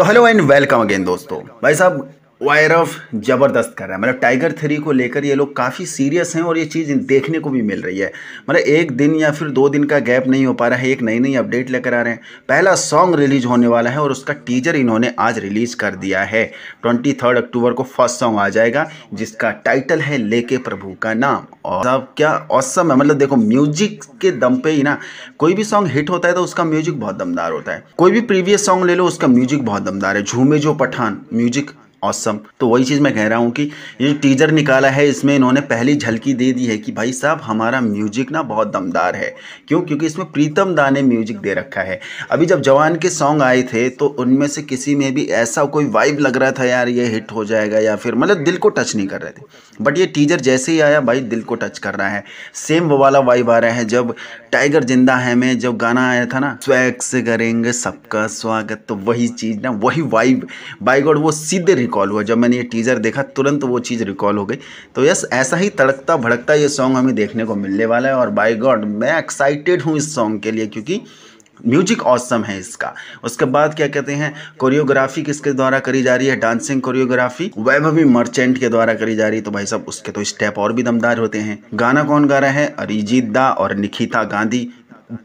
तो hello and welcome again दोस्तों भाई साहब वायरव ज़बरदस्त कर रहा है मतलब टाइगर थ्री को लेकर ये लोग काफ़ी सीरियस हैं और ये चीज़ देखने को भी मिल रही है मतलब एक दिन या फिर दो दिन का गैप नहीं हो पा रहा है एक नई नई अपडेट लेकर आ रहे हैं पहला सॉन्ग रिलीज होने वाला है और उसका टीजर इन्होंने आज रिलीज़ कर दिया है ट्वेंटी थर्ड अक्टूबर को फर्स्ट सॉन्ग आ जाएगा जिसका टाइटल है लेके प्रभु का नाम और अब क्या औसम है मतलब देखो म्यूजिक के दम पे ही ना कोई भी सॉन्ग हिट होता है तो उसका म्यूजिक बहुत दमदार होता है कोई भी प्रीवियस सॉन्ग ले लो उसका म्यूजिक बहुत दमदार है झूमे जो पठान म्यूजिक ऑसम तो वही चीज़ मैं कह रहा हूँ कि ये टीजर निकाला है इसमें इन्होंने पहली झलकी दे दी है कि भाई साहब हमारा म्यूजिक ना बहुत दमदार है क्यों क्योंकि इसमें प्रीतम दा ने म्यूजिक दे रखा है अभी जब जवान के सॉन्ग आए थे तो उनमें से किसी में भी ऐसा कोई वाइब लग रहा था यार ये हिट हो जाएगा या फिर मतलब दिल को टच नहीं कर रहे थे बट ये टीजर जैसे ही आया भाई दिल को टच कर रहा है सेम वो वाला वाइब आ रहा है जब टाइगर जिंदा है में जब गाना आया था ना स्वैग से करेंगे सबका स्वागत तो वही चीज़ ना वही वाइब बाई गॉड वो सीधे रिकॉल हुआ जब मैंने ये टीज़र देखा तुरंत वो चीज़ रिकॉल हो गई तो यस ऐसा ही तड़कता भड़कता ये सॉन्ग हमें देखने को मिलने वाला है और बाई गॉड मैं एक्साइटेड हूँ इस सॉन्ग के लिए क्योंकि म्यूजिक ऑसम है इसका उसके बाद क्या कहते हैं कोरियोग्राफी किसके द्वारा करी जा रही है डांसिंग कोरियोग्राफी वैभवी मर्चेंट के द्वारा करी जा रही है तो भाई साहब उसके तो स्टेप और भी दमदार होते हैं गाना कौन गा रहा है अरिजीत दा और निखिता गांधी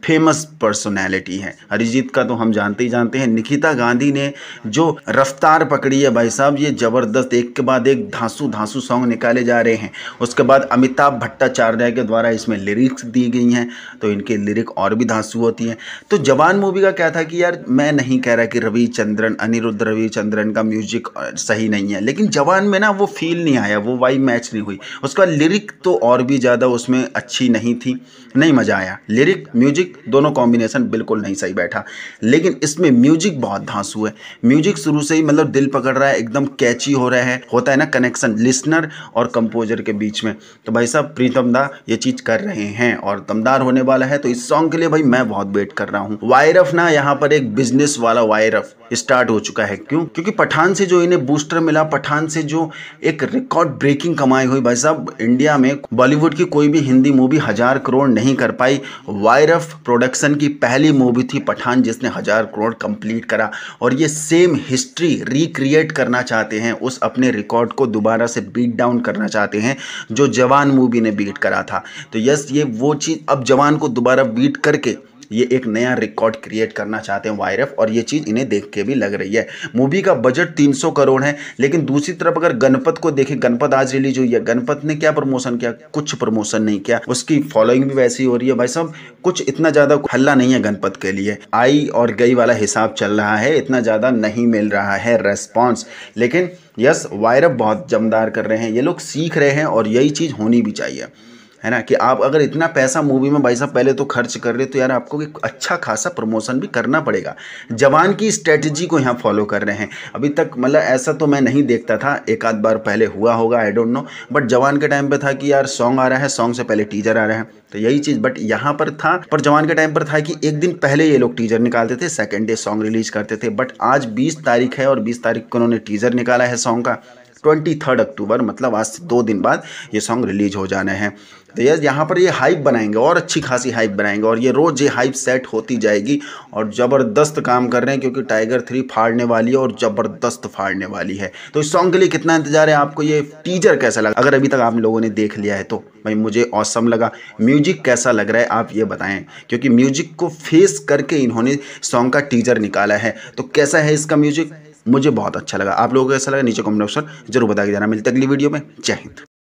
फेमस पर्सनैलिटी है अरिजीत का तो हम जानते ही जानते हैं निकिता गांधी ने जो रफ्तार पकड़ी है भाई साहब ये ज़बरदस्त एक के बाद एक धांसू धांसू सॉन्ग निकाले जा रहे हैं उसके बाद अमिताभ भट्टाचार्य के द्वारा इसमें लिरिक्स दी गई हैं तो इनके लिरिक और भी धांसू होती हैं तो जवान मूवी का क्या था कि यार मैं नहीं कह रहा कि रविचंद्रन अनिरुद्ध रविचंद्रन का म्यूजिक सही नहीं है लेकिन जवान में ना वो फील नहीं आया वो वाई मैच नहीं हुई उसका लिरिक तो और भी ज़्यादा उसमें अच्छी नहीं थी नहीं मज़ा आया लिरिक म्यूजिक म्यूजिक दोनों कॉम्बिनेशन बिल्कुल नहीं सही बैठा लेकिन इसमें म्यूजिक बहुत धांसू है म्यूजिक शुरू से ही मतलब दिल पकड़ रहा है एकदम कैची हो रहा है होता है ना कनेक्शन लिसनर और कंपोजर के बीच में तो भाई साहब प्रीतम दा ये चीज़ कर रहे हैं और दमदार होने वाला है तो इस सॉन्ग के लिए भाई मैं बहुत वेट कर रहा हूँ वायरफ ना यहाँ पर एक बिजनेस वाला वायरफ स्टार्ट हो चुका है क्यों क्योंकि पठान से जो इन्हें बूस्टर मिला पठान से जो एक रिकॉर्ड ब्रेकिंग कमाई हुई भाई साहब इंडिया में बॉलीवुड की कोई भी हिंदी मूवी हजार करोड़ नहीं कर पाई वायरफ सिर्फ प्रोडक्शन की पहली मूवी थी पठान जिसने हज़ार करोड़ कंप्लीट करा और ये सेम हिस्ट्री रिक्रिएट करना चाहते हैं उस अपने रिकॉर्ड को दोबारा से बीट डाउन करना चाहते हैं जो जवान मूवी ने बीट करा था तो यस ये वो चीज़ अब जवान को दोबारा बीट करके ये एक नया रिकॉर्ड क्रिएट करना चाहते हैं वायरफ और ये चीज़ इन्हें देख के भी लग रही है मूवी का बजट 300 करोड़ है लेकिन दूसरी तरफ अगर गणपत को देखें गणपत आज रिलीज हुई है गणपत ने क्या प्रमोशन किया कुछ प्रमोशन नहीं किया उसकी फॉलोइंग भी वैसी हो रही है भाई साहब कुछ इतना ज़्यादा हल्ला नहीं है गणपत के लिए आई और गई वाला हिसाब चल रहा है इतना ज़्यादा नहीं मिल रहा है रेस्पॉन्स लेकिन यस वायरफ बहुत जमदार कर रहे हैं ये लोग सीख रहे हैं और यही चीज़ होनी भी चाहिए है ना कि आप अगर इतना पैसा मूवी में भाई साहब पहले तो खर्च कर रहे हो तो यार आपको एक अच्छा खासा प्रमोशन भी करना पड़ेगा जवान की स्ट्रेटजी को यहाँ फॉलो कर रहे हैं अभी तक मतलब ऐसा तो मैं नहीं देखता था एक आध बार पहले हुआ होगा आई डोंट नो बट जवान के टाइम पर था कि यार सॉन्ग आ रहा है सॉन्ग से पहले टीजर आ रहा है तो यही चीज़ बट यहाँ पर था पर जवान के टाइम पर था कि एक दिन पहले ये लोग टीजर निकालते थे सेकेंड डे सॉन्ग रिलीज करते थे बट आज बीस तारीख है और बीस तारीख को उन्होंने टीजर निकाला है सॉन्ग का ट्वेंटी थर्ड अक्टूबर मतलब आज से दो दिन बाद ये सॉन्ग रिलीज हो जाने हैं तो यस यहाँ पर ये हाइप बनाएंगे और अच्छी खासी हाइप बनाएंगे और ये रोज़ ये हाइप सेट होती जाएगी और ज़बरदस्त काम कर रहे हैं क्योंकि टाइगर थ्री फाड़ने वाली है और ज़बरदस्त फाड़ने वाली है तो इस सॉन्ग के लिए कितना इंतजार है आपको ये टीजर कैसा लगा अगर अभी तक आप लोगों ने देख लिया है तो भाई मुझे औसम लगा म्यूजिक कैसा लग रहा है आप ये बताएं क्योंकि म्यूजिक को फेस करके इन्होंने सॉन्ग का टीजर निकाला है तो कैसा है इसका म्यूजिक मुझे बहुत अच्छा लगा आप लोगों को ऐसा लगा नीचे कमेंट ऑप्शन जरूर बता के जाना मिलते अगली वीडियो में जय हिंद